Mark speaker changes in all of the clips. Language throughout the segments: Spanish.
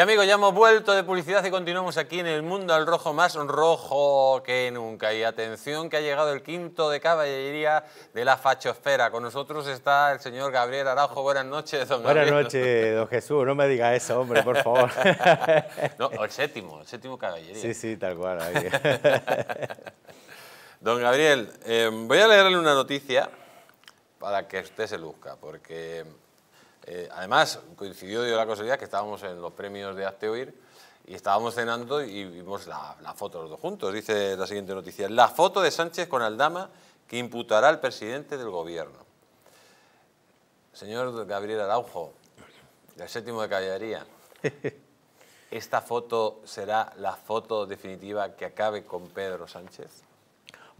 Speaker 1: Y amigos, ya hemos vuelto de publicidad y continuamos aquí en el mundo al rojo más rojo que nunca. Y atención que ha llegado el quinto de caballería de la fachosfera. Con nosotros está el señor Gabriel Araujo. Buenas noches, don Gabriel. Buenas
Speaker 2: noches, don Jesús. No me diga eso, hombre, por favor. no, el séptimo,
Speaker 1: el séptimo caballería. Sí, sí, tal cual. don Gabriel, eh, voy a leerle una noticia para que usted se luzca, porque eh, además, coincidió yo la día que estábamos en los premios de Hazte y estábamos cenando y vimos la, la foto los dos juntos. Dice la siguiente noticia. La foto de Sánchez con Aldama que imputará al presidente del gobierno. Señor Gabriel Araujo, del séptimo de caballería, ¿esta foto será la foto definitiva que acabe con Pedro Sánchez?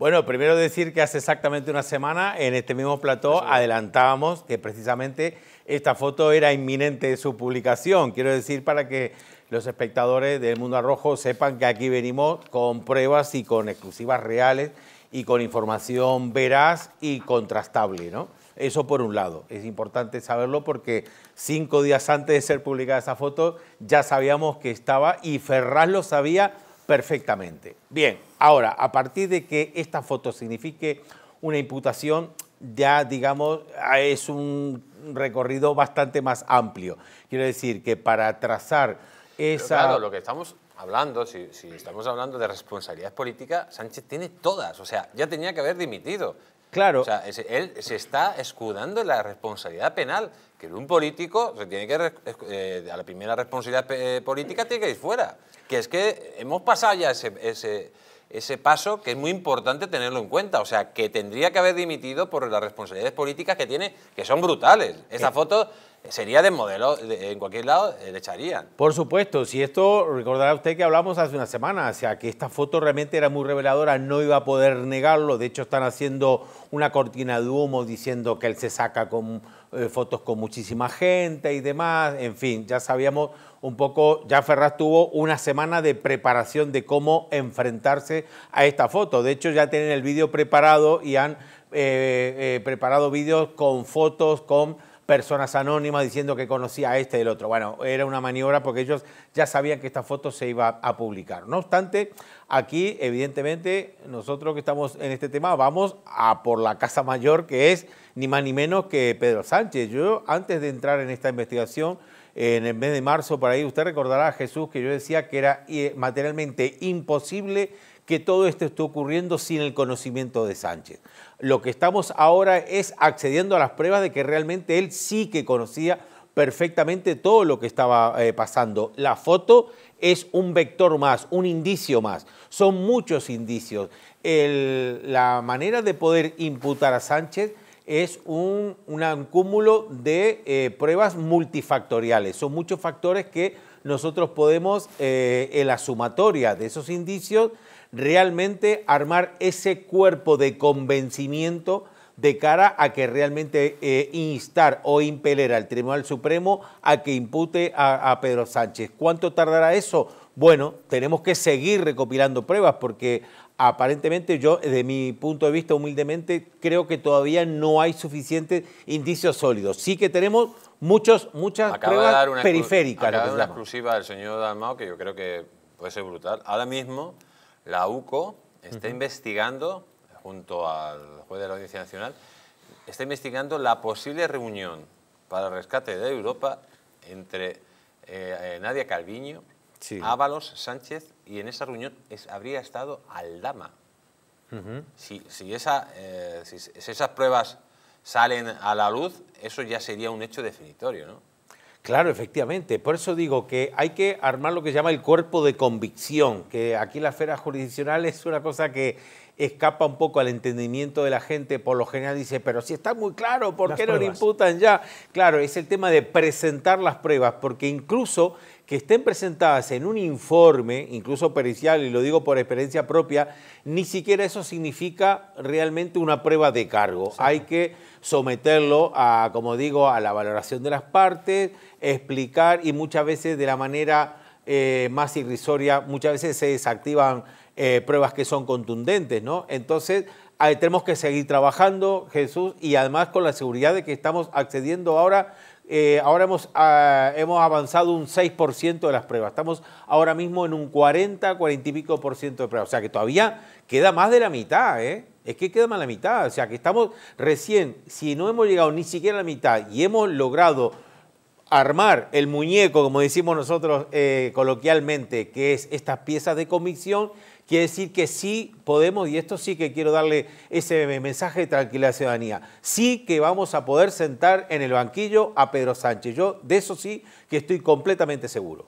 Speaker 2: Bueno, primero decir que hace exactamente una semana en este mismo plató adelantábamos que precisamente esta foto era inminente de su publicación. Quiero decir para que los espectadores del Mundo Arrojo sepan que aquí venimos con pruebas y con exclusivas reales y con información veraz y contrastable, Eso por un lado, es importante saberlo porque cinco días antes de ser publicada esa foto ya sabíamos que estaba y Ferraz lo sabía perfectamente. Bien, ahora, a partir de que esta foto signifique una imputación, ya digamos, ah, es un recorrido bastante más amplio. Quiero decir que para trazar esa... claro, lo que
Speaker 1: estamos hablando, si, si, estamos hablando de responsabilidad política, Sánchez tiene todas. O sea, ya tenía que haber dimitido. Claro. O sea, él se está escudando en la responsabilidad penal, que un político se tiene que, eh, a la primera responsabilidad eh, política tiene que ir fuera. Que es que hemos pasado ya ese, ese, ese, paso que es muy importante tenerlo en cuenta. O sea, que tendría que haber dimitido por las responsabilidades políticas que tiene, que son brutales. esa foto sería de modelo, en cualquier lado eh, le echarían.
Speaker 2: Por supuesto, si esto, recordará usted que hablamos hace una semana, o sea, que esta foto realmente era muy reveladora, no iba a poder negarlo, de hecho están haciendo una cortina de humo diciendo que él se saca con eh, fotos con muchísima gente y demás, en fin, ya sabíamos un poco, ya Ferraz tuvo una semana de preparación de cómo enfrentarse a esta foto, de hecho ya tienen el vídeo preparado y han eh, preparado vídeos con fotos, con personas anónimas diciendo que conocía a este y el otro. Bueno, era una maniobra porque ellos ya sabían que esta foto se iba a publicar. No obstante, aquí evidentemente nosotros que estamos en este tema vamos a por la casa mayor que es ni más ni menos que Pedro Sánchez. Yo antes de entrar en esta investigación, en el mes de marzo, por ahí usted recordará a Jesús que yo decía que era eh, materialmente imposible que todo esto esté ocurriendo sin el conocimiento de Sánchez lo que estamos ahora es accediendo a las pruebas de que realmente él sí que conocía perfectamente todo lo que estaba eh, pasando. La foto es un vector más, un indicio más. Son muchos indicios. la manera de poder imputar a Sánchez es un, un cúmulo de eh, pruebas multifactoriales. Son muchos factores que nosotros podemos, eh, en la sumatoria de esos indicios, realmente armar ese cuerpo de convencimiento de cara a que realmente eh, instar o impeler al Tribunal Supremo a que impute a, Pedro Sánchez. ¿Cuánto tardará eso? Bueno, tenemos que seguir recopilando pruebas porque aparentemente yo, eh, de mi punto de vista humildemente, creo que todavía no hay suficientes indicios sólidos. Sí que tenemos muchos, muchas acaba pruebas periféricas. Acaba una
Speaker 1: exclusiva del señor Dalmao que yo creo que puede ser brutal. Ahora mismo la UCO está investigando, junto al juez de la Audiencia Nacional, está investigando la posible reunión para el rescate de Europa entre eh, eh, Nadia Calviño, Ábalos, Sánchez, y en esa reunión habría estado Aldama. Eh, si, si esas pruebas salen a la luz, eso ya sería un hecho definitorio, ¿no?
Speaker 2: Claro, efectivamente. Por eso digo que hay que armar lo que se llama el cuerpo de convicción, que aquí la esfera jurisdiccional es una cosa que escapa un poco al entendimiento de la gente, por lo general dice, pero si está muy claro, ¿por qué no lo imputan ya? Claro, es el tema de presentar las pruebas, porque incluso que estén presentadas en un informe, incluso pericial, y lo digo por experiencia propia, ni siquiera eso significa realmente una prueba de cargo. Hay que someterlo a, como digo, a la valoración de las partes, explicar y muchas veces de la manera eh, más irrisoria, muchas veces se desactivan eh, pruebas que son contundentes, ¿no? Entonces, tenemos que seguir trabajando, Jesús, y además con la seguridad de que estamos accediendo ahora eh, ahora hemos, ah, hemos avanzado un 6% de las pruebas. Estamos ahora mismo en un 40, 40 y pico por ciento de pruebas. O sea que todavía queda más de la mitad, ¿eh? Es que queda más de la mitad. O sea que estamos recién, si no hemos llegado ni siquiera a la mitad y hemos logrado armar el muñeco, como decimos nosotros eh, coloquialmente, que es estas piezas de comisión, Quiere decir que sí podemos, y esto sí que quiero darle ese mensaje de tranquilidad a la ciudadanía, sí que vamos a poder sentar en el banquillo a Pedro Sánchez. Yo de eso sí que estoy completamente seguro.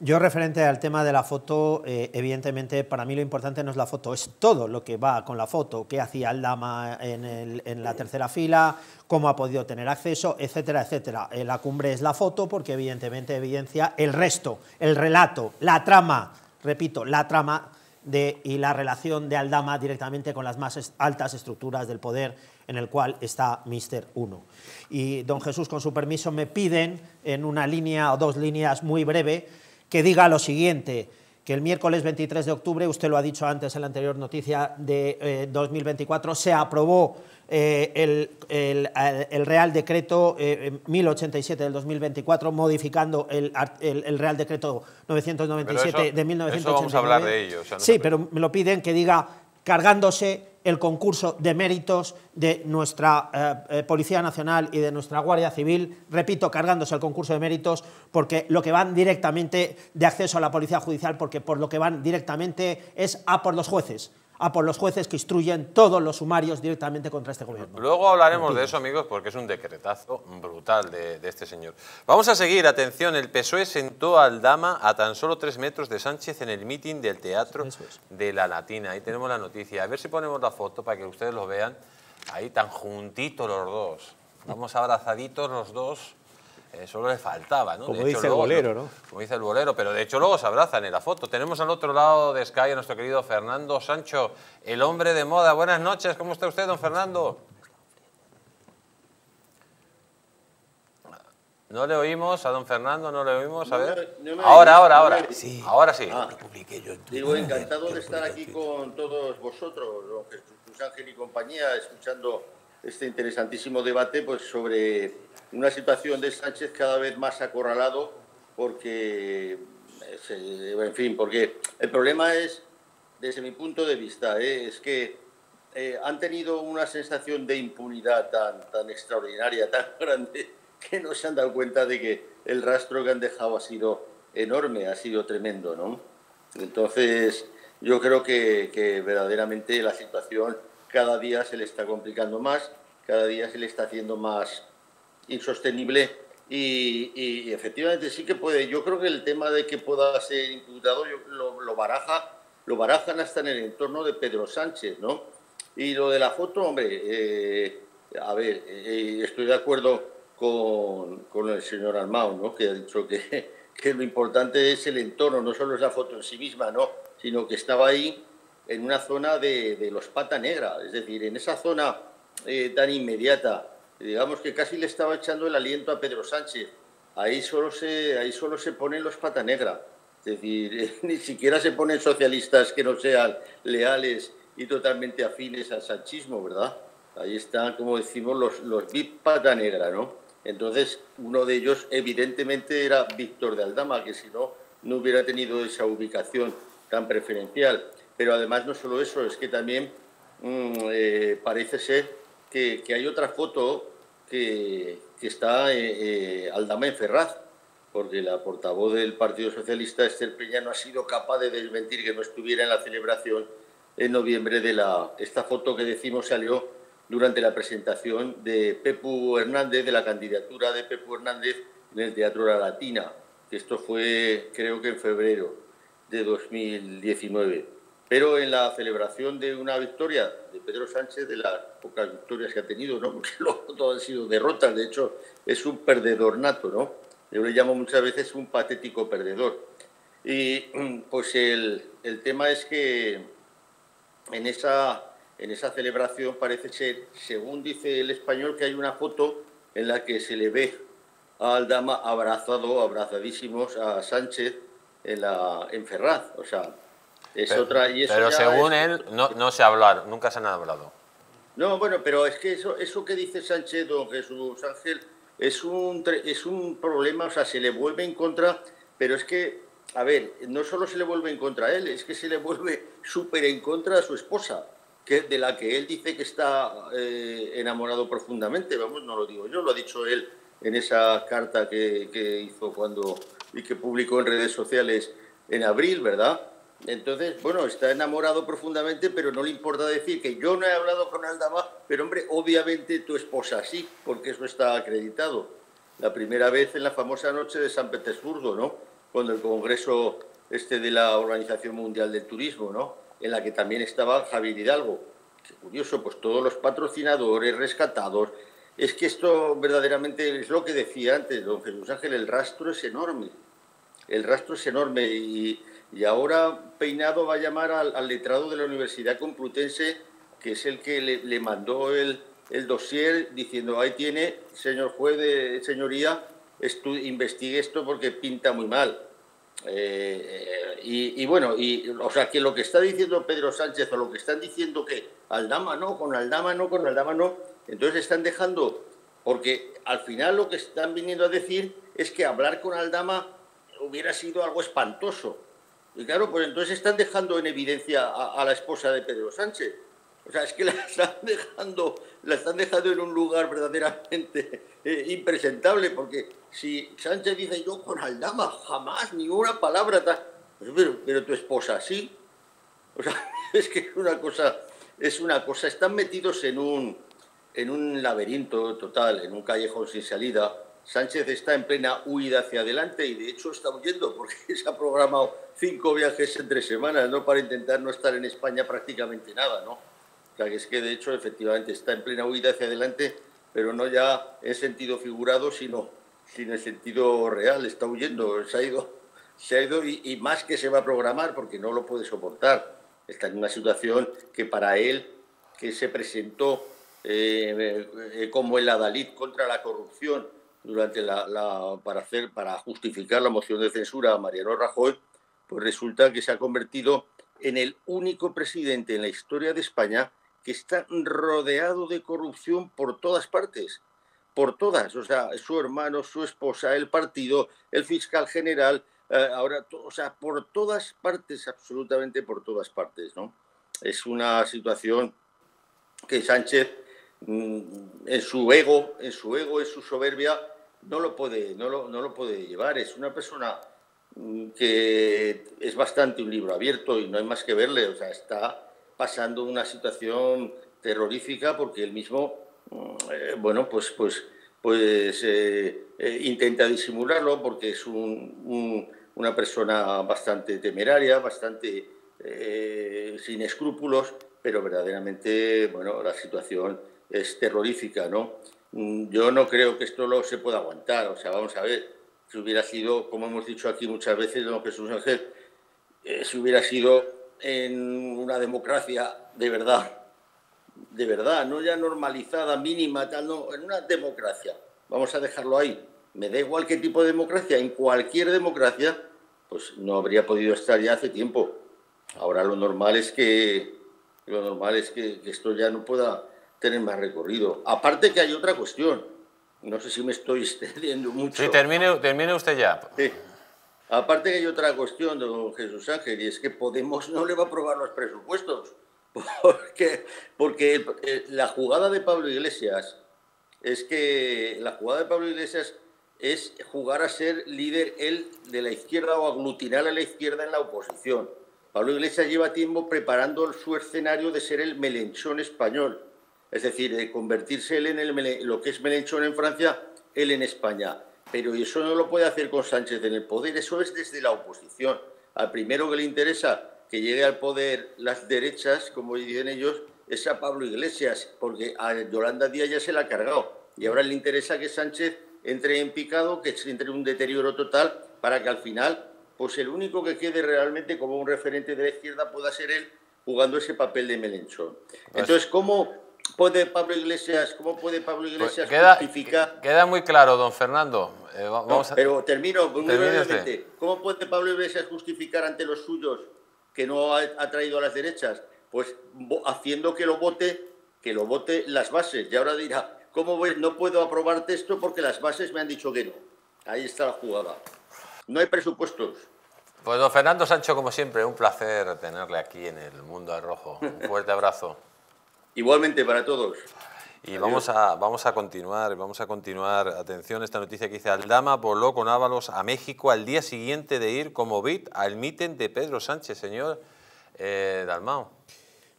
Speaker 3: Yo referente al tema de la foto, eh, evidentemente para mí lo importante no es la foto, es todo lo que va con la foto, qué hacía el dama en, la tercera fila, cómo ha podido tener acceso, etcétera, etcétera. Eh, la cumbre es la foto porque evidentemente evidencia el resto, el relato, la trama, repito, la trama y la relación de Aldama directamente con las más altas estructuras del poder en el cual está Mister 1. Y don Jesús, con su permiso, me piden en una línea o dos líneas muy breve que diga lo siguiente que el miércoles 23 de octubre, usted lo ha dicho antes en la anterior noticia de 2024, eh, se aprobó eh, eh, el, Real Decreto 1087 del 2024, modificando el, el Real Decreto 997 de 1989. vamos a hablar de sí, pero me lo piden que diga cargándose el concurso de méritos de nuestra eh, eh, Policía Nacional y de nuestra Guardia Civil, repito, cargándose el concurso de méritos, porque lo que van directamente de acceso a la Policía Judicial, porque por lo que van directamente es a por los jueces a por los jueces que instruyen todos los sumarios directamente contra este gobierno. Luego hablaremos de
Speaker 1: eso, amigos, porque es un decretazo brutal de, este señor. Vamos a seguir, atención, el PSOE sentó al Dama a tan solo tres metros de Sánchez en el mitin del Teatro de la Latina. Ahí tenemos la noticia. A ver si ponemos la foto para que ustedes lo vean. Ahí tan juntitos los dos. Vamos abrazaditos los dos solo le faltaba, ¿no? Como dice el bolero, ¿no? Como dice el bolero, pero de hecho luego se abrazan en la foto. Tenemos al otro lado de Sky a nuestro querido Fernando Sancho, el hombre de moda. Buenas noches, ¿cómo está usted, don Fernando? No le oímos a don Fernando, no le oímos. A ver. ahora, ahora, ahora, Sí. Ahora sí. Ah. Digo, encantado de estar
Speaker 4: aquí con todos vosotros, don Ángel y compañía, escuchando este interesantísimo debate pues, sobre una situación de Sánchez cada vez más acorralado porque, en fin, porque el problema es, desde mi punto de vista, ¿eh? es que eh, han tenido una sensación de impunidad tan, tan extraordinaria, tan grande, que no se han dado cuenta de que el rastro que han dejado ha sido enorme, ha sido tremendo, ¿no? Entonces, yo creo que, que, verdaderamente la situación cada día se le está complicando más, cada día se le está haciendo más, insostenible y, efectivamente sí que puede. Yo creo que el tema de que pueda ser imputado lo, baraja, lo barajan hasta en el entorno de Pedro Sánchez, ¿no? Y lo de la foto, hombre, eh, a ver, eh, estoy de acuerdo con, el señor Armao, ¿no? Que ha dicho que, que lo importante es el entorno, no solo es la foto en sí misma, ¿no? Sino que estaba ahí en una zona de, los pata negra, es decir, en esa zona eh, tan inmediata digamos que casi le estaba echando el aliento a Pedro Sánchez. Ahí solo se, ahí solo se ponen los pata negra. Es decir, ni siquiera se ponen socialistas que no sean leales y totalmente afines al sanchismo, ¿verdad? Ahí están, como decimos, los, los VIP pata negra, ¿no? Entonces, uno de ellos evidentemente era Víctor de Aldama, que si no, no hubiera tenido esa ubicación tan preferencial. Pero además no solo eso, es que también mm, eh, parece ser que, que, hay otra foto que está eh, eh, Aldama en Ferraz, porque la portavoz del Partido Socialista, Esther Peña, no ha sido capaz de desmentir que no estuviera en la celebración en noviembre de la... Esta foto que decimos salió durante la presentación de Pepu Hernández, de la candidatura de Pepu Hernández en el Teatro La Latina, que esto fue creo que en febrero de 2019. Pero en la celebración de una victoria Pedro Sánchez de las pocas victorias que ha tenido, ¿no? Porque luego todo han sido derrotas, de hecho es un perdedor nato, ¿no? Yo le llamo muchas veces un patético perdedor. Y pues el, el tema es que en esa, en esa celebración parece ser, según dice el español, que hay una foto en la que se le ve al dama abrazado, abrazadísimos a Sánchez en, la, en Ferraz. O sea, pero, otra, pero según
Speaker 1: él, no, no se hablado, nunca se han hablado.
Speaker 4: No, bueno, pero es que eso, eso que dice Sánchez, don Jesús Ángel, es un, es un problema, o sea, se le vuelve en contra, pero es que, a ver, no solo se le vuelve en contra a él, es que se le vuelve súper en contra a su esposa, que, de la que él dice que está eh, enamorado profundamente, vamos, no lo digo yo, lo ha dicho él en esa carta que, que hizo cuando y que publicó en redes sociales en abril, ¿verdad? Entonces, bueno, está enamorado profundamente, pero no le importa decir que yo no he hablado con Aldama, pero hombre, obviamente tu esposa sí, porque eso está acreditado. La primera vez en la famosa noche de San Petersburgo, ¿no? Cuando el Congreso este de la Organización Mundial del Turismo, ¿no? En la que también estaba Javier Hidalgo. Qué curioso, pues todos los patrocinadores rescatados. Es que esto verdaderamente es lo que decía antes, don Jesús Ángel, el rastro es enorme. El rastro es enorme y, ahora Peinado va a llamar al, letrado de la Universidad Complutense, que es el que le, mandó el, el dossier diciendo, ahí tiene, señor juez, señoría, investigue esto porque pinta muy mal. Eh, eh, y, bueno, y, o sea, que lo que está diciendo Pedro Sánchez o lo que están diciendo que Aldama no, con Aldama no, con Aldama no, entonces están dejando, porque al final lo que están viniendo a decir es que hablar con Aldama hubiera sido algo espantoso. Y claro, pues entonces están dejando en evidencia a, la esposa de Pedro Sánchez. O sea, es que la están dejando, la están dejando en un lugar verdaderamente eh, impresentable, porque si Sánchez dice yo con Aldama jamás ni una palabra, pues, pero, pero, tu esposa sí. O sea, es que es una cosa, es una cosa, están metidos en un, en un laberinto total, en un callejón sin salida, Sánchez está en plena huida hacia adelante y de hecho está huyendo porque se ha programado cinco viajes entre tres semanas, ¿no? Para intentar no estar en España prácticamente nada, ¿no? O que es que de hecho efectivamente está en plena huida hacia adelante, pero no ya en sentido figurado, sino, sin en sentido real, está huyendo, se ha ido, se ha ido y, más que se va a programar porque no lo puede soportar. Está en una situación que para él, que se presentó eh, eh, como el adalid contra la corrupción, durante la, para, hacer, para justificar la moción de censura a Mariano Rajoy, pues resulta que se ha convertido en el único presidente en la historia de España que está rodeado de corrupción por todas partes, por todas, o sea, su hermano, su esposa, el partido, el fiscal general, eh, ahora, o sea, por todas partes, absolutamente por todas partes, ¿no? Es una situación que Sánchez mm, en su ego, en su ego, en su soberbia, no lo puede, no lo, puede llevar. Es una persona mm, que es bastante un libro abierto y no hay más que verle. O sea, está pasando una situación terrorífica porque él mismo, mm, eh, bueno, pues, pues, pues eh, eh, intenta disimularlo porque es una persona bastante temeraria, bastante sin escrúpulos, pero verdaderamente, bueno, la situación es terrorífica, ¿no? Mm, yo no creo que esto lo se pueda aguantar. O sea, vamos a ver, si hubiera sido, como hemos dicho aquí muchas veces, don Jesús Ángel, eh, si hubiera sido en una democracia de verdad, de verdad, no ya normalizada, mínima, tal, no, en una democracia, vamos a dejarlo ahí. Me da igual qué tipo de democracia, en cualquier democracia, pues no habría podido estar ya hace tiempo. Ahora lo normal es que lo normal es que esto ya no pueda tener más recorrido. Aparte que hay otra cuestión, no sé si me estoy extendiendo mucho. Sí,
Speaker 1: termine, usted ya.
Speaker 4: Sí. Aparte que hay otra cuestión, don Jesús Ángel, y es que Podemos no le va a aprobar los presupuestos, porque, porque eh, la jugada de Pablo Iglesias es que la jugada de Pablo Iglesias es jugar a ser líder él de la izquierda o aglutinar a la izquierda en la oposición. Pablo Iglesias lleva tiempo preparando su escenario de ser el melenchón español es decir, de convertirse él en el, lo que es Melenchón en Francia, él en España. Pero eso no lo puede hacer con Sánchez en el poder, eso es desde la oposición. Al primero que le interesa que llegue al poder las derechas, como dicen ellos, es a Pablo Iglesias, porque a Yolanda Díaz ya se la ha cargado. Y ahora le interesa que Sánchez entre en picado, que entre en un deterioro total, para que al final, pues el único que quede realmente como un referente de la izquierda pueda ser él jugando ese papel de Melenchón. Pues Entonces, ¿cómo Iglesias, cómo puede Pablo pues Iglesias queda, justificar?
Speaker 1: Queda muy claro, don Fernando. Eh, pero termino
Speaker 4: ¿Cómo puede Pablo Iglesias justificar ante los suyos que no ha, traído a las derechas? Pues haciendo que lo vote, que lo vote las bases. Y ahora dirá, ¿cómo No puedo aprobar texto porque las bases me han dicho que no. Ahí está la jugada. No hay presupuestos.
Speaker 1: Pues don Fernando Sancho, como siempre, un placer tenerle aquí en el Mundo de Rojo. Un fuerte abrazo. Igualmente para todos. Y vamos a, vamos a continuar, vamos a continuar. Atención, esta noticia que dice Aldama voló con Ábalos a México al día siguiente de ir como bit al mitin de Pedro Sánchez, señor eh, Dalmao.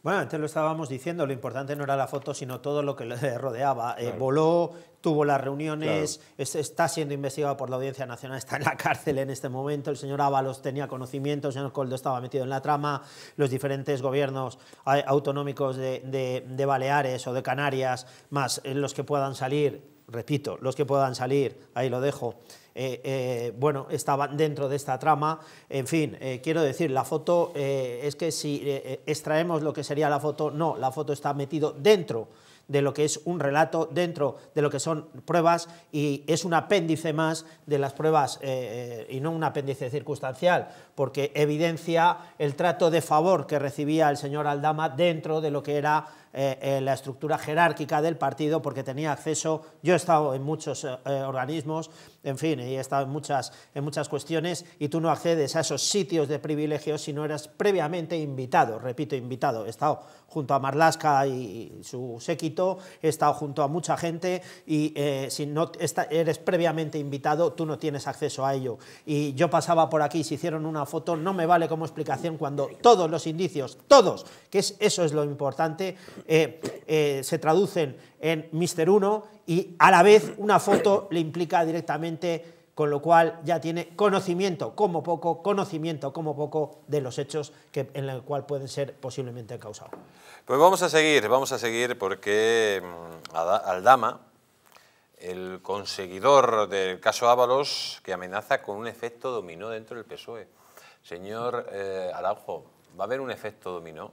Speaker 3: Bueno, antes lo estábamos diciendo, lo importante no era la foto, sino todo lo que le rodeaba. Eh, voló, tuvo las reuniones, está siendo investigado por la Audiencia Nacional, está en la cárcel en este momento, el señor Ábalos tenía conocimiento, el señor Coldo estaba metido en la trama, los diferentes gobiernos eh, autonómicos de, de Baleares o de Canarias, más eh, los que puedan salir, repito, los que puedan salir, ahí lo dejo. Eh, eh, bueno, estaban dentro de esta trama. En fin, eh, quiero decir, la foto es que si extraemos lo que sería la foto, no, la foto está metido dentro de lo que es un relato, dentro de lo que son pruebas y es un apéndice más de las pruebas y no un apéndice circunstancial, porque evidencia el trato de favor que recibía el señor Aldama dentro de lo que era eh, eh, la estructura jerárquica del partido porque tenía acceso, yo he estado en muchos eh, organismos, en fin, he estado en muchas, en muchas cuestiones y tú no accedes a esos sitios de privilegio si no eras previamente invitado, repito, invitado, he estado junto a Marlaska y, su séquito, he estado junto a mucha gente y si no eres previamente invitado tú no tienes acceso a ello. Y yo pasaba por aquí, se hicieron una foto, no me vale como explicación cuando todos los indicios, todos, que es, eso es lo importante, eh, eh, se traducen en Mr. 1 y a la vez una foto le implica directamente con lo cual ya tiene conocimiento, como poco, conocimiento, como poco de los hechos que, en el cual pueden ser posiblemente causados.
Speaker 1: Pues vamos a seguir, vamos a seguir porque mm, Aldama, el conseguidor del caso Ábalos, que amenaza con un efecto dominó dentro del PSOE. Señor eh, Araujo, ¿va a haber un efecto dominó?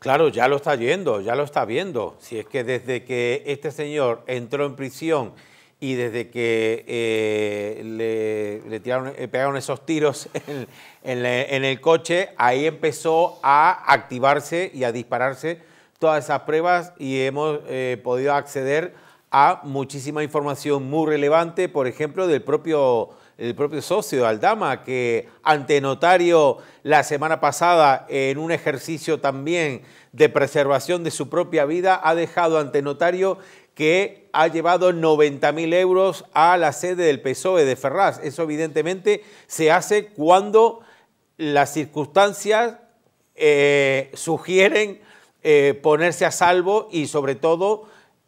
Speaker 2: Claro, ya lo está yendo, ya lo está viendo. Si es que desde que este señor entró en prisión y desde que eh, le, tiraron, pegaron esos tiros en, el coche, ahí empezó a activarse y a dispararse todas esas pruebas y hemos eh, podido acceder a muchísima información muy relevante, por ejemplo, del propio el propio socio Aldama, que ante notario la semana pasada, en un ejercicio también de preservación de su propia vida, ha dejado ante notario que ha llevado 90.000 euros a la sede del PSOE de Ferraz. Eso evidentemente se hace cuando las circunstancias eh, sugieren eh, ponerse a salvo y sobre todo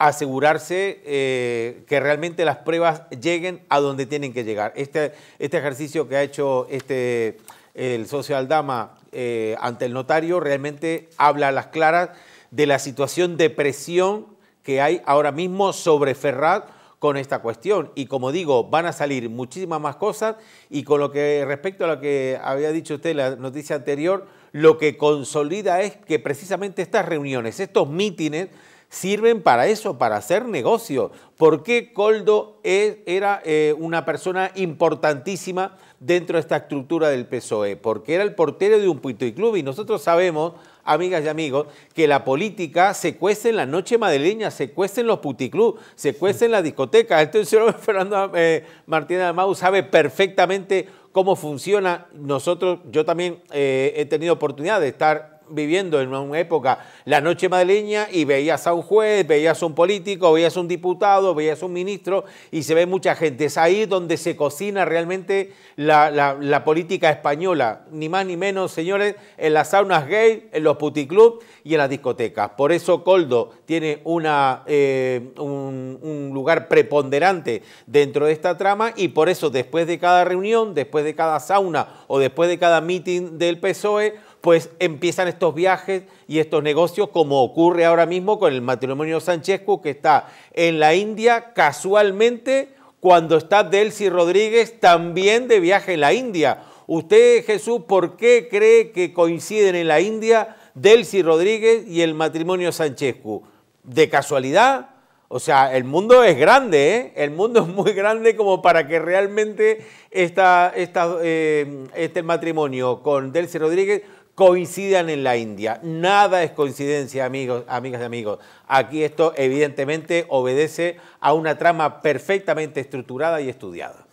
Speaker 2: asegurarse eh, que realmente las pruebas lleguen a donde tienen que llegar. Este, este ejercicio que ha hecho este, el socio Aldama eh, ante el notario realmente habla a las claras de la situación de presión que hay ahora mismo sobre Ferrat con esta cuestión. Y como digo, van a salir muchísimas más cosas y con lo que respecto a lo que había dicho usted en la noticia anterior, lo que consolida es que precisamente estas reuniones, estos mítines, sirven para eso, para hacer negocio. ¿Por qué Coldo e, era eh, una persona importantísima dentro de esta estructura del PSOE? Porque era el portero de un puticlub. y club y nosotros sabemos, amigas y amigos, que la política se en la noche madrileña, se en los puticlub, se cuece en las discotecas. Esto el señor Fernando eh, Martínez Almau sabe perfectamente cómo funciona. Nosotros, yo también eh, he tenido oportunidad de estar viviendo en una época la noche madrileña y veías a un juez, veías a un político, veías a un diputado, veías a un ministro y se ve mucha gente. Es ahí donde se cocina realmente la, política española, ni más ni menos, señores, en las saunas gay, en los puticlubs y en las discotecas. Por eso Coldo tiene una, eh, un, un lugar preponderante dentro de esta trama y por eso después de cada reunión, después de cada sauna o después de cada meeting del PSOE, pues empiezan estos viajes y estos negocios, como ocurre ahora mismo con el matrimonio Sanchezcu, que está en la India casualmente cuando está Delcy Rodríguez también de viaje en la India. Usted, Jesús, ¿por qué cree que coinciden en la India Delcy Rodríguez y el matrimonio Sanchezcu? ¿De casualidad? O sea, el mundo es grande, ¿eh? el mundo es muy grande como para que realmente eh, este matrimonio con Delcy Rodríguez coincidan en la India. Nada es coincidencia, amigos, amigas y amigos. Aquí esto evidentemente obedece a una trama perfectamente estructurada y estudiada.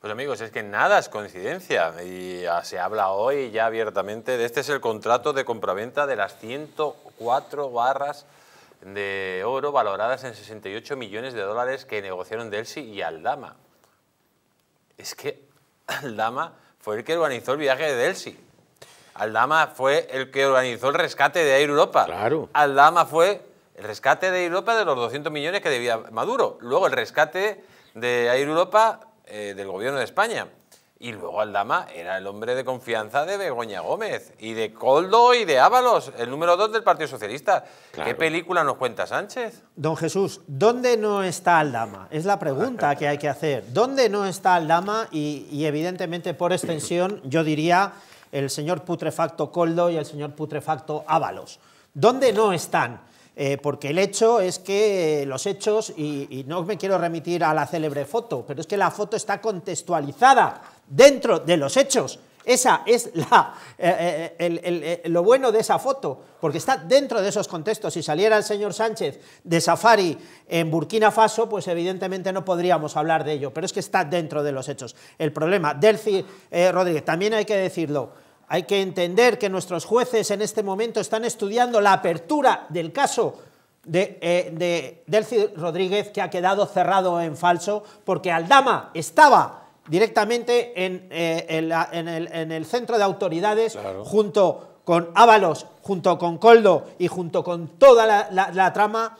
Speaker 1: Pues amigos, es que nada es coincidencia y ah, se habla hoy ya abiertamente de este es el contrato de compraventa de las 104 barras de oro valoradas en 68 millones de dólares que negociaron Delsi y Aldama. Es que Aldama fue el que organizó el viaje de Delsi Aldama fue el que organizó el rescate de Air Europa. Claro. Aldama fue el rescate de Air Europa de los 200 millones que debía Maduro. Luego el rescate de Air Europa eh, del gobierno de España. Y luego Aldama era el hombre de confianza de Begoña Gómez y de Coldo y de Ábalos, el número dos del Partido Socialista. ¿Qué película nos cuenta Sánchez?
Speaker 3: Don Jesús, ¿dónde no está Aldama? Es la pregunta que hay que hacer. ¿Dónde no está Aldama? y evidentemente, por extensión, yo diría el señor putrefacto Coldo y el señor putrefacto Ábalos. ¿Dónde no están? Eh, porque el hecho es que eh, los hechos, y, no me quiero remitir a la célebre foto, pero es que la foto está contextualizada dentro de los hechos. Esa es la, eh, eh, eh, lo bueno de esa foto, porque está dentro de esos contextos. Si saliera el señor Sánchez de safari en Burkina Faso, pues evidentemente no podríamos hablar de ello, pero es que está dentro de los hechos. El problema, Delcy Rodríguez, también hay que decirlo, hay que entender que nuestros jueces en este momento están estudiando la apertura del caso de, de Delcy Rodríguez, que ha quedado cerrado en falso, porque Aldama estaba directamente eh, en, el, centro de autoridades junto con Ábalos, junto con Coldo y junto con toda la, trama,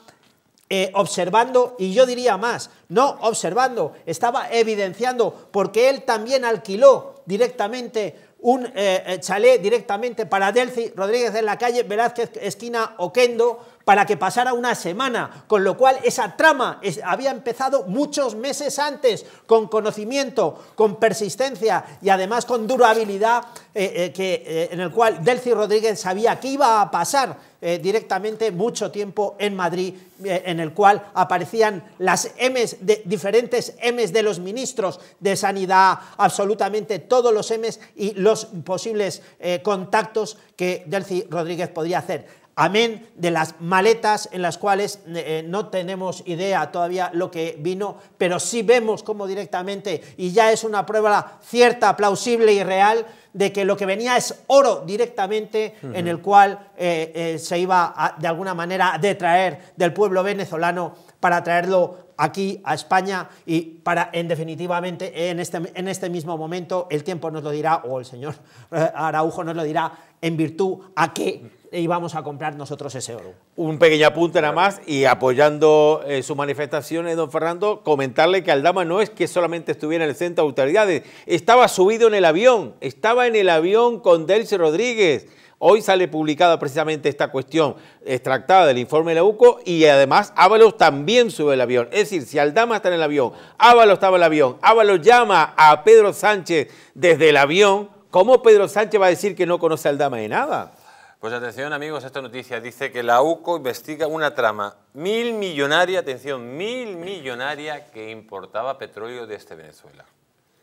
Speaker 3: eh, observando, y yo diría más, no observando, estaba evidenciando, porque él también alquiló directamente un eh, eh, chalet directamente para Delcy Rodríguez en la calle Velázquez, esquina Oquendo, para que pasara una semana, con lo cual esa trama había empezado muchos meses antes, con conocimiento, con persistencia y además con durabilidad, eh, en el cual Delcy Rodríguez sabía que iba a pasar eh, directamente mucho tiempo en Madrid, eh, en el cual aparecían las M de, diferentes M's de los ministros de Sanidad, absolutamente todos los M's y los posibles eh, contactos que Delcy Rodríguez podría hacer amén de las maletas en las cuales eh, eh, no tenemos idea todavía lo que vino, pero sí vemos cómo directamente, y ya es una prueba cierta, plausible y real, de que lo que venía es oro directamente en el cual eh, se iba de alguna manera de traer del pueblo venezolano para traerlo aquí a España y para, en definitivamente, en este, en este mismo momento, el tiempo nos lo dirá, o el señor Araujo nos lo dirá, en virtud a qué vamos a comprar nosotros ese oro.
Speaker 2: Un pequeño apunte nada más y apoyando eh, su manifestación, manifestaciones, eh, don Fernando, comentarle que Aldama no es que solamente estuviera en el centro de autoridades, estaba subido en el avión, estaba en el avión con Delce Rodríguez. Hoy sale publicada precisamente esta cuestión extractada del informe de la UCO y además Ábalos también sube el avión. Es decir, si Aldama está en el avión, Ábalos estaba en el avión, Ábalos llama a Pedro Sánchez desde el avión, ¿cómo Pedro Sánchez va a decir que no conoce a Aldama de nada?
Speaker 1: Pues atención amigos, esta noticia dice que la UCO investiga una trama mil millonaria, atención, mil millonaria que importaba petróleo este Venezuela.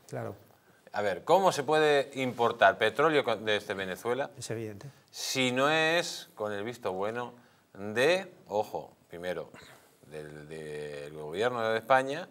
Speaker 1: Claro. A ver, ¿cómo se puede importar petróleo este Venezuela? Es evidente. Si no es con el visto bueno de, ojo, primero, del, gobierno de España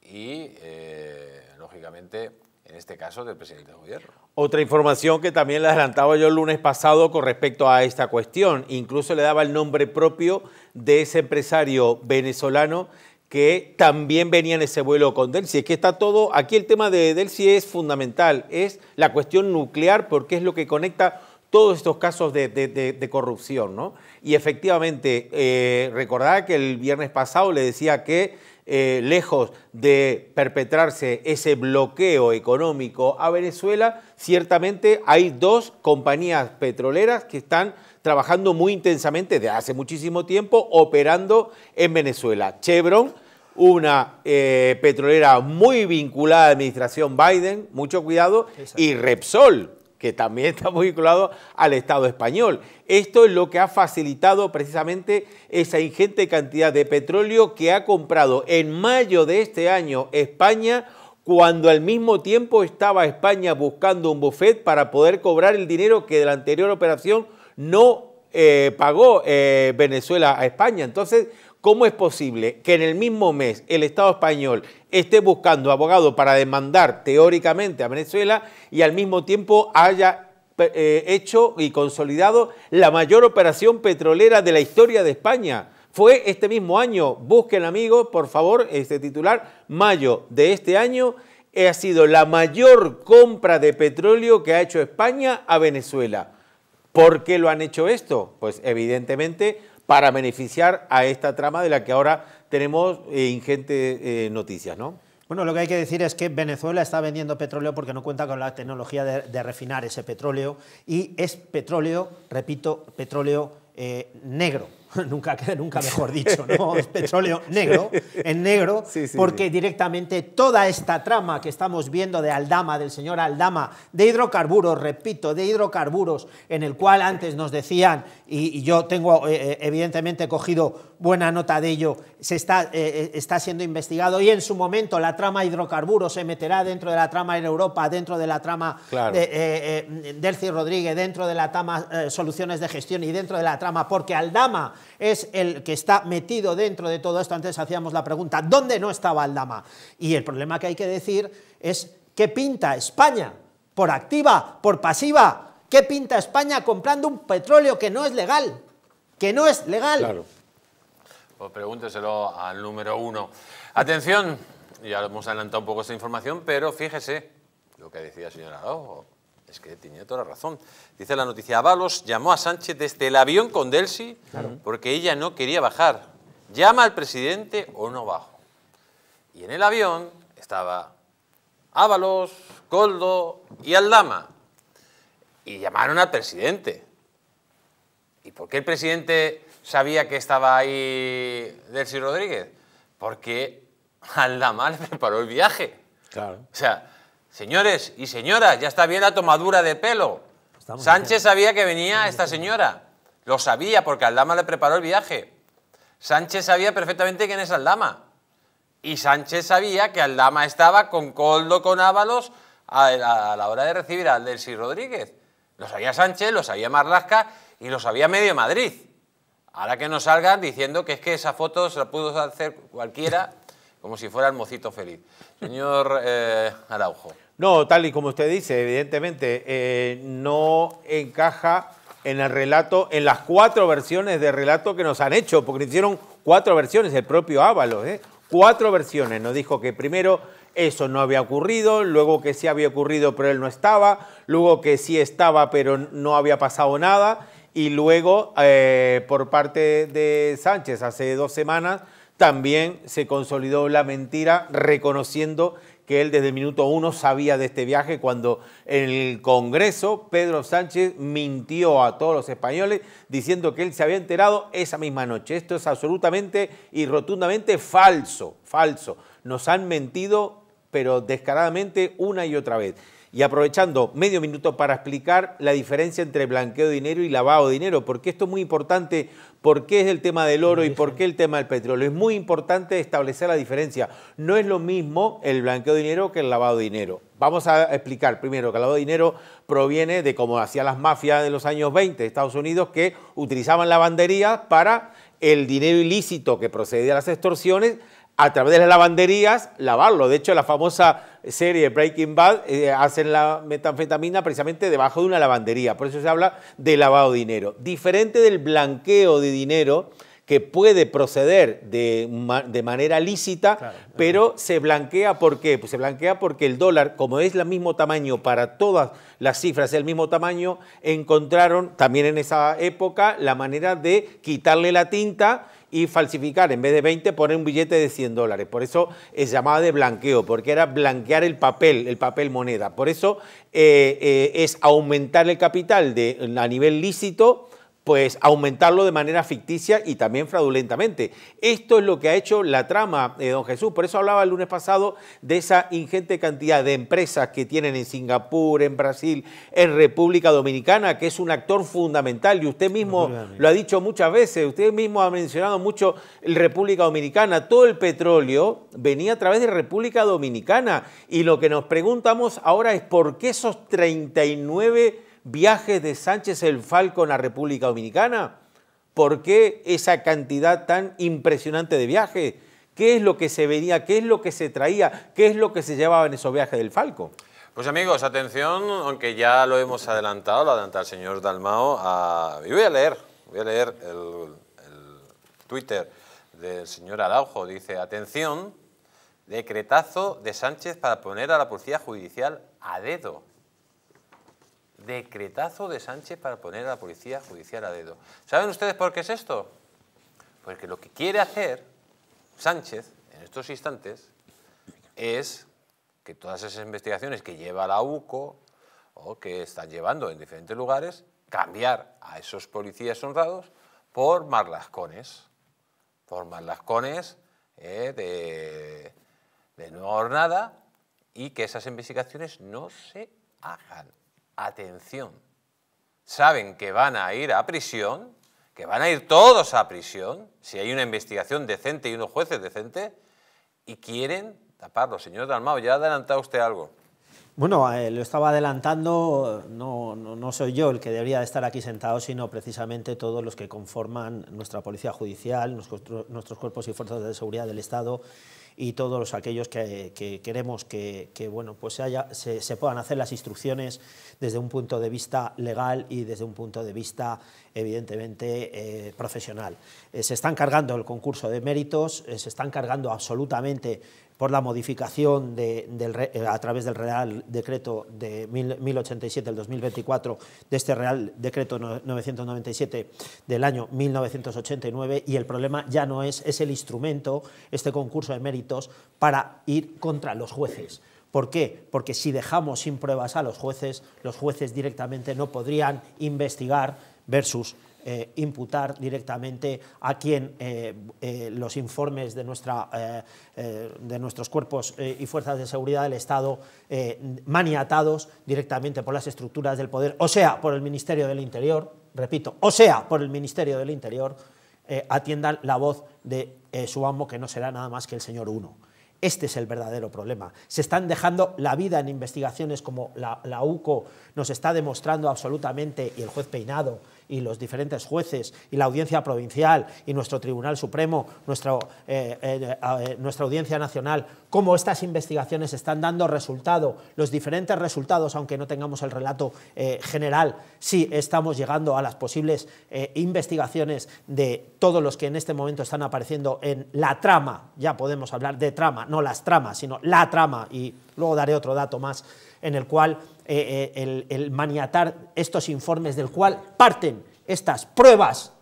Speaker 1: y, eh, lógicamente, en este caso del presidente del gobierno.
Speaker 2: Otra información que también le adelantaba yo el lunes pasado con respecto a esta cuestión, incluso le daba el nombre propio de ese empresario venezolano que también venía en ese vuelo con Delsi. Es que está todo, aquí el tema de Delsi es fundamental, es la cuestión nuclear porque es lo que conecta todos estos casos de, corrupción, ¿no? Y efectivamente, eh, recordaba que el viernes pasado le decía que eh, lejos de perpetrarse ese bloqueo económico a Venezuela, ciertamente hay dos compañías petroleras que están trabajando muy intensamente desde hace muchísimo tiempo operando en Venezuela. Chevron, una eh, petrolera muy vinculada a la administración Biden, mucho cuidado, y Repsol, que también muy vinculado al Estado español. Esto es lo que ha facilitado precisamente esa ingente cantidad de petróleo que ha comprado en mayo de este año España cuando al mismo tiempo estaba España buscando un buffet para poder cobrar el dinero que de la anterior operación no eh, pagó eh, Venezuela a España. Entonces, ¿Cómo es posible que en el mismo mes el Estado español esté buscando abogado para demandar teóricamente a Venezuela y al mismo tiempo haya eh, hecho y consolidado la mayor operación petrolera de la historia de España? Fue este mismo año, busquen amigos, por favor, este titular, mayo de este año, eh, ha sido la mayor compra de petróleo que ha hecho España a Venezuela. ¿Por qué lo han hecho esto? Pues evidentemente para beneficiar a esta trama de la que ahora tenemos eh, ingente ingentes eh, noticias, ¿no?
Speaker 3: Bueno, lo que hay que decir es que Venezuela está vendiendo petróleo porque no cuenta con la tecnología de, refinar ese petróleo y es petróleo, repito, petróleo eh, negro. nunca, nunca mejor dicho, ¿no? petróleo negro, en negro, porque directamente toda esta trama que estamos viendo de Aldama, del señor Aldama, de hidrocarburos, repito, de hidrocarburos, en el cual antes nos decían, y, yo tengo eh, eh, evidentemente cogido buena nota de ello, se está, eh, eh, está siendo investigado y en su momento la trama hidrocarburos se meterá dentro de la trama en Europa, dentro de la trama eh, Delcy Rodríguez, dentro de la trama soluciones de gestión y dentro de la trama, porque Aldama es el que está metido dentro de todo esto. Antes hacíamos la pregunta, ¿dónde no estaba Aldama? Y el problema que hay que decir es qué pinta España, por activa, por pasiva, qué pinta España comprando un petróleo que no es legal, que no es legal. Claro.
Speaker 1: Pues pregúnteselo al número uno. Atención, ya hemos adelantado un poco esta información, pero fíjese lo que decía la señora. Araujo. Es que tenía toda la razón. Dice la noticia, Avalos llamó a Sánchez desde el avión con Delsi porque ella no quería bajar. Llama al presidente o no bajo. Y en el avión estaba Ábalos, Coldo y Aldama. Y llamaron al presidente. ¿Y por qué el presidente sabía que estaba ahí Delcy Rodríguez? Porque Aldama le preparó el viaje. O sea, señores y señoras, ya está bien la tomadura de pelo. Sánchez sabía que venía esta señora. Lo sabía porque Aldama le preparó el viaje. Sánchez sabía perfectamente quién es Aldama. Y Sánchez sabía que Aldama estaba con Coldo, con Ábalos, a, la, hora de recibir a Delcy Rodríguez. Lo sabía Sánchez, lo sabía Marlasca y lo sabía Medio Madrid. Ahora que no salgan diciendo que es que esa foto se la pudo hacer cualquiera, como si fuera el mocito feliz. Señor eh, Araujo.
Speaker 2: No, tal y como usted dice, evidentemente, eh, no encaja en el relato, en las cuatro versiones de relato que nos han hecho, porque hicieron cuatro versiones, el propio Ábalos, ¿eh? cuatro versiones, nos dijo que primero eso no había ocurrido, luego que sí había ocurrido pero él no estaba, luego que sí estaba pero no había pasado nada, y luego, eh, por parte de Sánchez, hace dos semanas, también se consolidó la mentira reconociendo que él desde el minuto uno sabía de este viaje cuando en el Congreso Pedro Sánchez mintió a todos los españoles diciendo que él se había enterado esa misma noche. Esto es absolutamente y rotundamente falso, falso. Nos han mentido, pero descaradamente una y otra vez. Y aprovechando medio minuto para explicar la diferencia entre blanqueo de dinero y lavado de dinero, porque esto es muy importante, porque es el tema del oro y por qué el tema del petróleo. Es muy importante establecer la diferencia. No es lo mismo el blanqueo de dinero que el lavado de dinero. Vamos a explicar primero que el lavado de dinero proviene de como hacían las mafias de los años 20 de Estados Unidos, que utilizaban lavandería para el dinero ilícito que procedía a las extorsiones a través de las lavanderías lavarlo. De hecho, la famosa serie Breaking Bad eh, hacen la metanfetamina precisamente debajo de una lavandería. Por eso se habla de lavado de dinero. Diferente del blanqueo de dinero que puede proceder de, manera lícita, pero se blanquea ¿por qué? Pues se blanquea porque el dólar, como es el mismo tamaño para todas las cifras, el mismo tamaño, encontraron también en esa época la manera de quitarle la tinta y falsificar, en vez de 20, poner un billete de 100 dólares. Por eso es llamada de blanqueo, porque era blanquear el papel, el papel moneda. Por eso eh, eh, es aumentar el capital de, a nivel lícito pues aumentarlo de manera ficticia y también fraudulentamente. Esto es lo que ha hecho la trama, de eh, don Jesús. Por eso hablaba el lunes pasado de esa ingente cantidad de empresas que tienen en Singapur, en Brasil, en República Dominicana, que es un actor fundamental. Y usted mismo lo ha dicho muchas veces, usted mismo ha mencionado mucho República Dominicana. Todo el petróleo venía a través de República Dominicana. Y lo que nos preguntamos ahora es por qué esos 39 viajes de Sánchez el Falco en la República Dominicana? ¿Por qué esa cantidad tan impresionante de viajes? ¿Qué es lo que se venía? ¿Qué es lo que se traía? ¿Qué es lo que se llevaba en esos viajes del Falco?
Speaker 1: Pues amigos, atención, aunque ya lo hemos adelantado, lo adelanta el señor Dalmao, voy a leer, voy a leer el, el Twitter del señor Araujo, dice, atención, decretazo de Sánchez para poner a la policía judicial a dedo decretazo de Sánchez para poner a la policía judicial a dedo. ¿Saben ustedes por qué es esto? Porque lo que quiere hacer Sánchez en estos instantes es que todas esas investigaciones que lleva la UCO o que están llevando en diferentes lugares, cambiar a esos policías honrados por marlascones, por marlascones eh, de, de no hornada y que esas investigaciones no se hagan atención, saben que van a ir a prisión, que van a ir todos a prisión, si hay una investigación decente y unos jueces decentes, y quieren taparlo. Señor Dalmao, ya ha adelantado usted algo.
Speaker 3: Bueno, eh, lo estaba adelantando, no, no, soy yo el que debería de estar aquí sentado, sino precisamente todos los que conforman nuestra policía judicial, nuestros cuerpos y fuerzas de seguridad del Estado y todos aquellos que, queremos que, bueno, pues se, puedan hacer las instrucciones desde un punto de vista legal y desde un punto de vista, evidentemente, eh, profesional. Eh, se están cargando el concurso de méritos, eh, se están cargando absolutamente por la modificación eh, a través del Real Decreto de 1087 del 2024, de este Real Decreto 997 del año 1989, y el problema ya no es, es el instrumento, este concurso de méritos, para ir contra los jueces. ¿Por qué? Porque si dejamos sin pruebas a los jueces, los jueces directamente no podrían investigar versus eh, imputar directamente a quien eh, eh, los informes de, nuestra, de nuestros cuerpos y fuerzas de seguridad del Estado maniatados directamente por las estructuras del poder, o sea, por el Ministerio del Interior, repito, o sea, por el Ministerio del Interior, atiendan la voz de su amo, que no será nada más que el señor Uno. Este es el verdadero problema. Se están dejando la vida en investigaciones como la, la, UCO nos está demostrando absolutamente, y el juez Peinado, y los diferentes jueces y la audiencia provincial y nuestro Tribunal Supremo, eh, eh, eh, nuestra audiencia nacional, cómo estas investigaciones están dando resultado, los diferentes resultados, aunque no tengamos el relato general, sí estamos llegando a las posibles investigaciones de todos los que en este momento están apareciendo en la trama, ya podemos hablar de trama, no las tramas, sino la trama, y luego daré otro dato más en el cual eh, eh, el maniatar estos informes del cual parten estas pruebas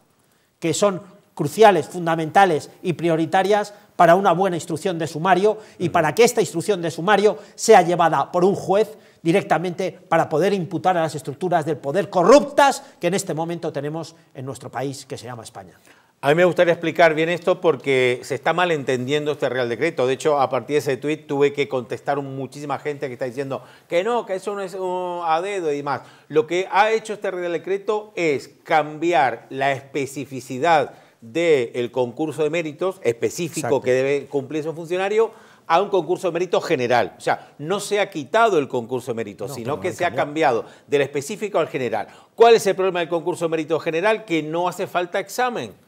Speaker 3: que son cruciales, fundamentales y prioritarias para una buena instrucción de sumario y para que esta instrucción de sumario sea llevada por un juez directamente para poder imputar a las estructuras del poder corruptas que en este momento tenemos en nuestro país que se llama España.
Speaker 2: A mí me gustaría explicar bien esto porque se está malentendiendo este Real Decreto. De hecho, a partir de ese tuit tuve que contestar muchísima gente que está diciendo que no, que eso no es un a dedo y demás. Lo que ha hecho este Real Decreto es cambiar la especificidad del concurso de méritos específico que debe cumplirse un funcionario a un concurso de méritos general. O sea, no se ha quitado el concurso de méritos, sino que se ha cambiado del específico al general. ¿Cuál es el problema del concurso de méritos general? Que no hace falta examen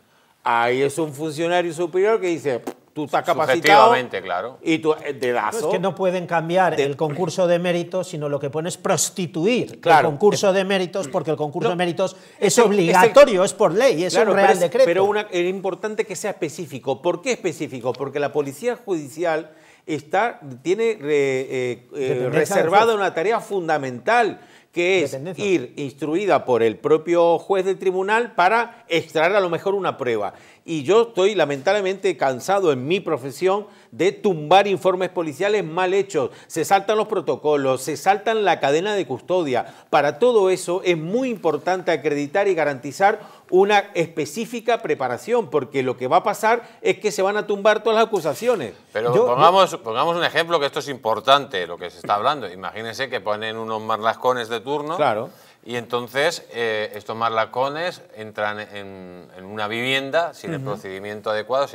Speaker 2: ahí es un funcionario superior que dice, tú estás capacitado. claro. Y tú, eh, de lazo. es que no
Speaker 3: pueden cambiar el concurso de méritos, sino lo que pone es prostituir claro, el concurso de méritos, mm. porque el concurso de méritos es, obligatorio, es, por ley, es un real pero es, decreto. Pero
Speaker 2: es importante que sea específico. ¿Por qué específico? Porque la policía judicial está, tiene eh, eh, reservada una tarea fundamental que es ir instruida por el propio juez del tribunal para extraer a lo mejor una prueba y yo estoy lamentablemente cansado en mi profesión de tumbar informes policiales mal hechos. Se saltan los protocolos, se saltan la cadena de custodia. Para todo eso es muy importante acreditar y garantizar una específica preparación, porque lo que va a pasar es que se van a tumbar todas las acusaciones.
Speaker 1: Pero pongamos, pongamos un ejemplo que esto es importante, lo que se está hablando. Imagínense que ponen unos marlascones de turno. Claro y entonces eh, estos marlacones entran en, una vivienda sin el procedimiento adecuado,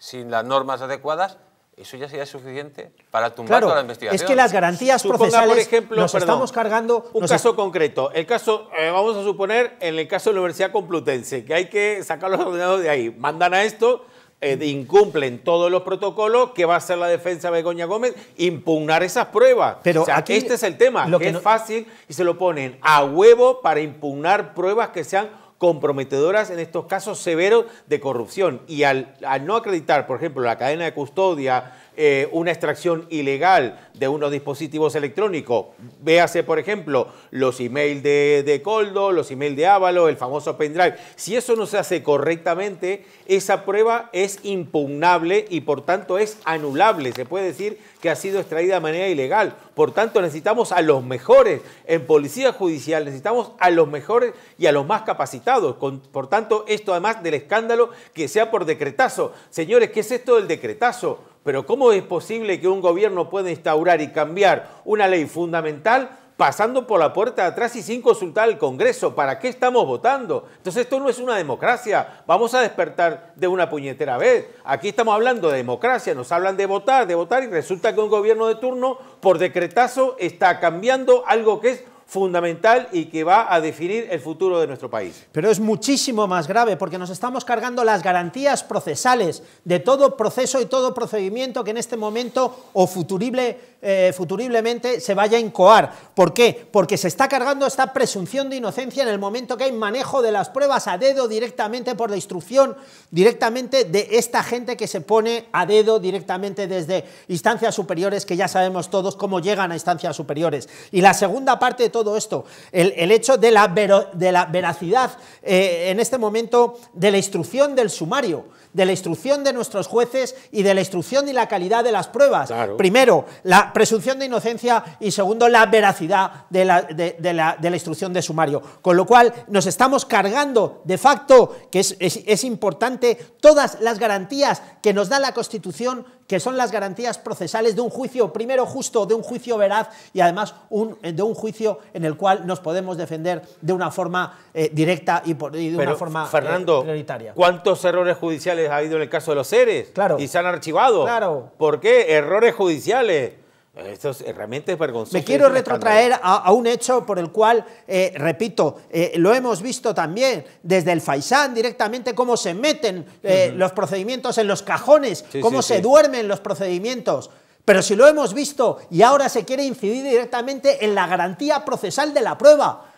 Speaker 1: sin, las normas adecuadas, ¿Eso ya sería suficiente para tumbar toda la investigación? Es que las garantías procesales
Speaker 3: por ejemplo, nos estamos cargando... Un caso
Speaker 2: concreto. El caso, eh, vamos a suponer, en el caso de la Universidad Complutense, que hay que sacar los ordenados de ahí. Mandan a esto, eh, incumplen todos los protocolos, que va a hacer la defensa de Begoña Gómez? Impugnar esas pruebas. Pero aquí este es el tema, lo que es fácil y se lo ponen a huevo para impugnar pruebas que sean comprometedoras en estos casos severos de corrupción. Y al no acreditar, por ejemplo, la cadena de custodia, eh, una extracción ilegal de unos dispositivos electrónicos. Véase, por ejemplo, los emails de, de Coldo, los emails de Ávalo, el famoso pendrive. Si eso no se hace correctamente, esa prueba es impugnable y por tanto es anulable. Se puede decir que ha sido extraída de manera ilegal. Por tanto, necesitamos a los mejores en policía judicial, necesitamos a los mejores y a los más capacitados. por tanto, esto además del escándalo que sea por decretazo. Señores, ¿qué es esto del decretazo? Pero ¿cómo es posible que un gobierno pueda instaurar y cambiar una ley fundamental pasando por la puerta de atrás y sin consultar al Congreso. ¿Para qué estamos votando? Entonces esto no es una democracia. Vamos a despertar de una puñetera vez. Aquí estamos hablando de democracia, nos hablan de votar, de votar y resulta que un gobierno de turno por decretazo está cambiando algo que es fundamental y que va a definir el futuro de nuestro país.
Speaker 3: Pero es muchísimo más grave porque nos estamos cargando las garantías procesales de todo proceso y todo procedimiento que en este momento o futurible eh, futuriblemente se vaya a incoar. ¿Por qué? Porque se está cargando esta presunción de inocencia en el momento que hay manejo de las pruebas a dedo directamente por la instrucción, directamente de esta gente que se pone a dedo directamente desde instancias superiores, que ya sabemos todos cómo llegan a instancias superiores. Y la segunda parte de todo esto, el, hecho de la, de la veracidad eh, en este momento de la instrucción del sumario de la instrucción de nuestros jueces y de la instrucción y la calidad de las pruebas. Primero, la presunción de inocencia y segundo, la veracidad de la, de, la, instrucción de sumario. Con lo cual, nos estamos cargando de facto, que es importante, todas las garantías que nos da la Constitución que son las garantías procesales de un juicio, primero justo, de un juicio veraz y además un, de un juicio en el cual nos podemos defender de una forma eh, directa y, por, de una forma eh, Fernando, prioritaria.
Speaker 2: ¿Cuántos errores judiciales ha habido en el caso de los seres? Claro. Y se han archivado. Claro. ¿Por qué? Errores judiciales. Esto realmente vergonzoso. Me quiero retrotraer
Speaker 3: a, un hecho por el cual, eh, repito, eh, lo hemos visto también desde el Faisán directamente, cómo se meten eh, los procedimientos en los cajones, cómo se duermen los procedimientos. Pero si lo hemos visto y ahora se quiere incidir directamente en la garantía procesal de la prueba,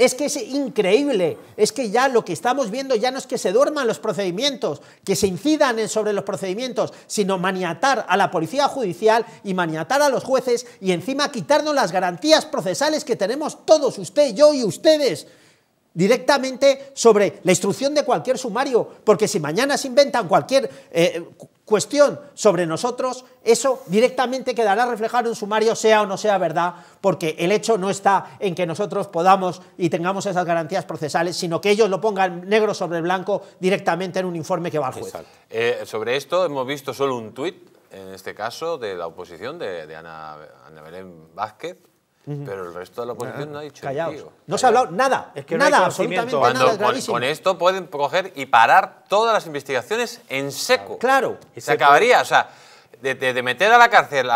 Speaker 3: es que es increíble, es que ya lo que estamos viendo ya no es que se duerman los procedimientos, que se incidan en sobre los procedimientos, sino maniatar a la policía judicial y maniatar a los jueces y encima quitarnos las garantías procesales que tenemos todos, usted, yo y ustedes directamente sobre la instrucción de cualquier sumario, porque si mañana se inventan cualquier eh, cuestión sobre nosotros, eso directamente quedará reflejado en un sumario, sea o no sea verdad, porque el hecho no está en que nosotros podamos y tengamos esas garantías procesales, sino que ellos lo pongan negro sobre blanco directamente en un informe que va al juez.
Speaker 1: Eh, sobre esto hemos visto solo un tuit, en este caso, de la oposición de, Ana Belén Vázquez, pero el resto de la oposición no ha dicho nada...
Speaker 3: No se ha hablado nada. Es que no nada, absolutamente nada. Con,
Speaker 1: esto pueden coger y parar todas las investigaciones en seco. Claro. se, acabaría. O sea, de, meter a la cárcel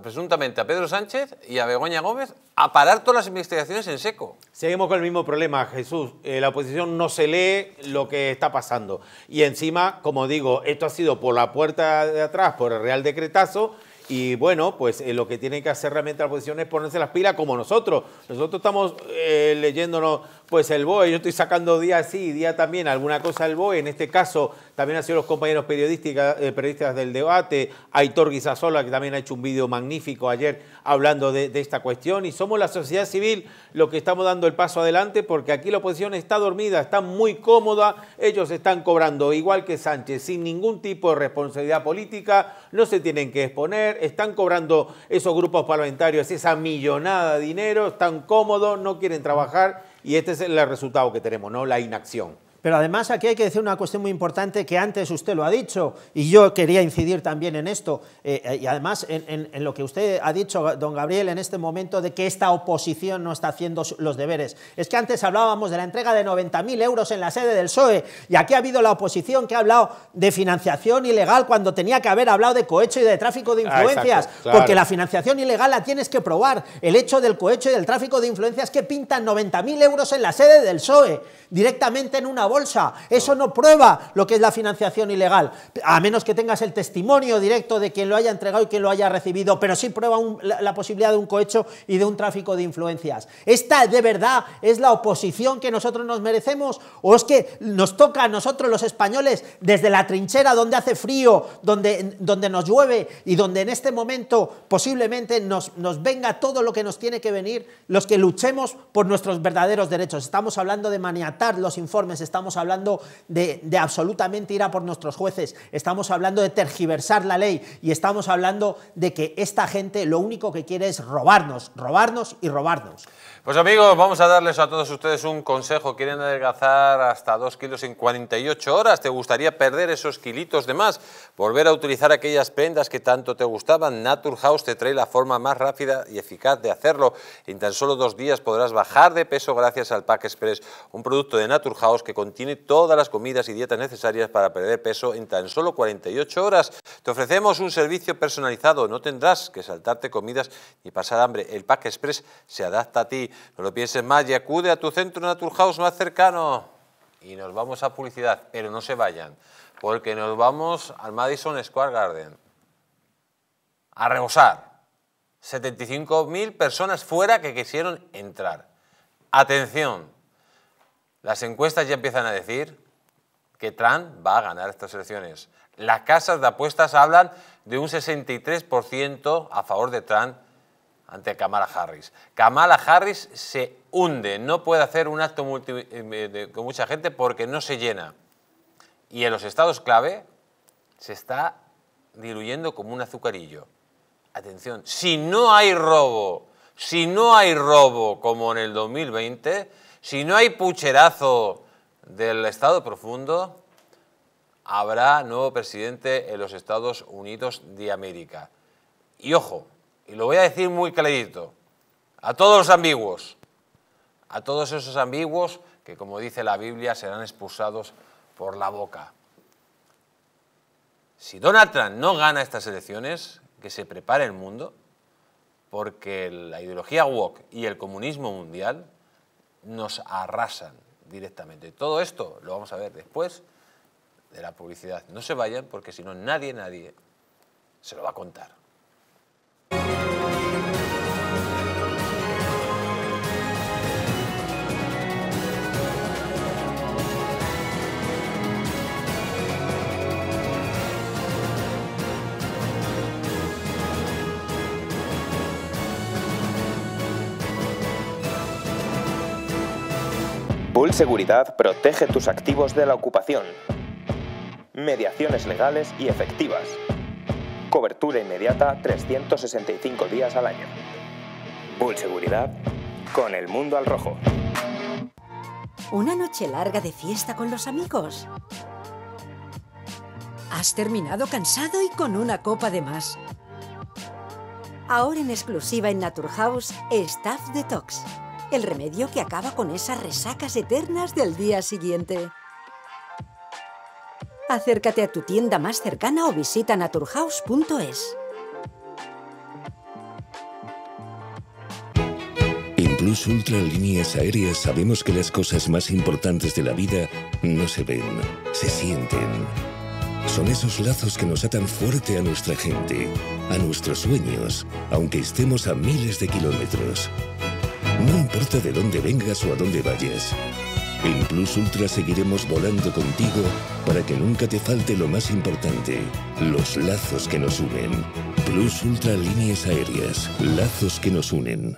Speaker 1: presuntamente a Pedro Sánchez y a Begoña Gómez a parar todas las investigaciones en seco.
Speaker 2: Seguimos con el mismo problema, Jesús. Eh, la oposición no se lee lo que está pasando. Y encima, como digo, esto ha sido por la puerta de atrás, por el Real Decretazo. Y bueno, pues eh, lo que tienen que hacer realmente la oposición es ponerse las pilas como nosotros. Nosotros estamos eh, leyéndonos pues el BOE, yo estoy sacando día sí día también alguna cosa del BOE, en este caso también han sido los compañeros eh, periodistas del debate, Aitor Guisasola, que también ha hecho un vídeo magnífico ayer hablando de, de, esta cuestión, y somos la sociedad civil los que estamos dando el paso adelante, porque aquí la oposición está dormida, está muy cómoda, ellos están cobrando igual que Sánchez, sin ningún tipo de responsabilidad política, no se tienen que exponer, están cobrando esos grupos parlamentarios esa millonada de dinero, están cómodos, no quieren trabajar y este es el resultado que tenemos,
Speaker 3: ¿no? La inacción. Pero además aquí hay que decir una cuestión muy importante que antes usted lo ha dicho y yo quería incidir también en esto eh, eh, y además en, lo que usted ha dicho, don Gabriel, en este momento de que esta oposición no está haciendo los deberes. Es que antes hablábamos de la entrega de 90.000 euros en la sede del PSOE y aquí ha habido la oposición que ha hablado de financiación ilegal cuando tenía que haber hablado de cohecho y de tráfico de ah, influencias, porque la financiación ilegal la tienes que probar. El hecho del cohecho y del tráfico de influencias que pintan 90.000 euros en la sede del PSOE directamente en una bolsa. Eso no prueba lo que es la financiación ilegal, a menos que tengas el testimonio directo de quien lo haya entregado y quien lo haya recibido, pero sí prueba la, posibilidad de un cohecho y de un tráfico de influencias. ¿Esta de verdad es la oposición que nosotros nos merecemos? ¿O es que nos toca a nosotros los españoles desde la trinchera donde hace frío, donde, donde nos llueve y donde en este momento posiblemente nos, nos venga todo lo que nos tiene que venir, los que luchemos por nuestros verdaderos derechos? Estamos hablando de maniatar los informes, estamos estamos hablando de, absolutamente ir a por nuestros jueces, estamos hablando de tergiversar la ley y estamos hablando de que esta gente lo único que quiere es robarnos, robarnos y robarnos.
Speaker 1: Pues amigos, vamos a darles a todos ustedes un consejo. ¿Quieren adelgazar hasta 2 kilos en 48 horas? ¿Te gustaría perder esos kilitos de más? ¿Volver a utilizar aquellas prendas que tanto te gustaban? Naturhaus te trae la forma más rápida y eficaz de hacerlo. En tan solo dos días podrás bajar de peso gracias al Pack Express, un producto de Naturhaus que contiene todas las comidas y dietas necesarias para perder peso en tan solo 48 horas. Te ofrecemos un servicio personalizado. No tendrás que saltarte comidas ni pasar hambre. El Pack Express se adapta a ti. No lo pienses más y acude a tu centro Naturhaus más cercano. Y nos vamos a publicidad, pero no se vayan, porque nos vamos al Madison Square Garden a rebosar. 75.000 personas fuera que quisieron entrar. Atención, las encuestas ya empiezan a decir que Trump va a ganar estas elecciones. Las casas de apuestas hablan de un 63% a favor de Trump ante Kamala Harris. Kamala Harris se hunde, no puede hacer un acto eh, con mucha gente porque no se llena. Y en los estados clave se está diluyendo como un azucarillo. Atención, si no hay robo, si no hay robo como en el 2020, si no hay pucherazo del Estado profundo, habrá nuevo presidente en los Estados Unidos de América. Y ojo, y lo voy a decir muy clarito, a todos los ambiguos, a todos esos ambiguos que, como dice la Biblia, serán expulsados por la boca. Si Donald Trump no gana estas elecciones, que se prepare el mundo, porque la ideología woke y el comunismo mundial nos arrasan directamente. Todo esto lo vamos a ver después de la publicidad. No se vayan porque si no nadie, nadie se lo va a contar.
Speaker 2: Bull Seguridad protege tus activos de la ocupación. Mediaciones legales y efectivas.
Speaker 3: Cobertura inmediata 365 días al año. Bull Seguridad con el mundo al rojo.
Speaker 4: Una noche larga de fiesta con los amigos. Has terminado cansado y con una copa de más. Ahora en exclusiva en Naturhaus, Staff Detox. El remedio que acaba con esas resacas eternas del día siguiente. Acércate a tu tienda más cercana o visita naturhaus.es.
Speaker 2: En Plus Ultra Líneas Aéreas sabemos que las cosas más importantes de la vida no se ven, se sienten. Son esos lazos que nos atan fuerte a nuestra gente, a nuestros sueños, aunque estemos a miles de kilómetros. No importa de dónde vengas o a dónde vayas. En Plus
Speaker 4: Ultra seguiremos volando contigo para que nunca te falte lo más importante, los lazos que nos unen. Plus Ultra Líneas Aéreas, lazos que nos unen.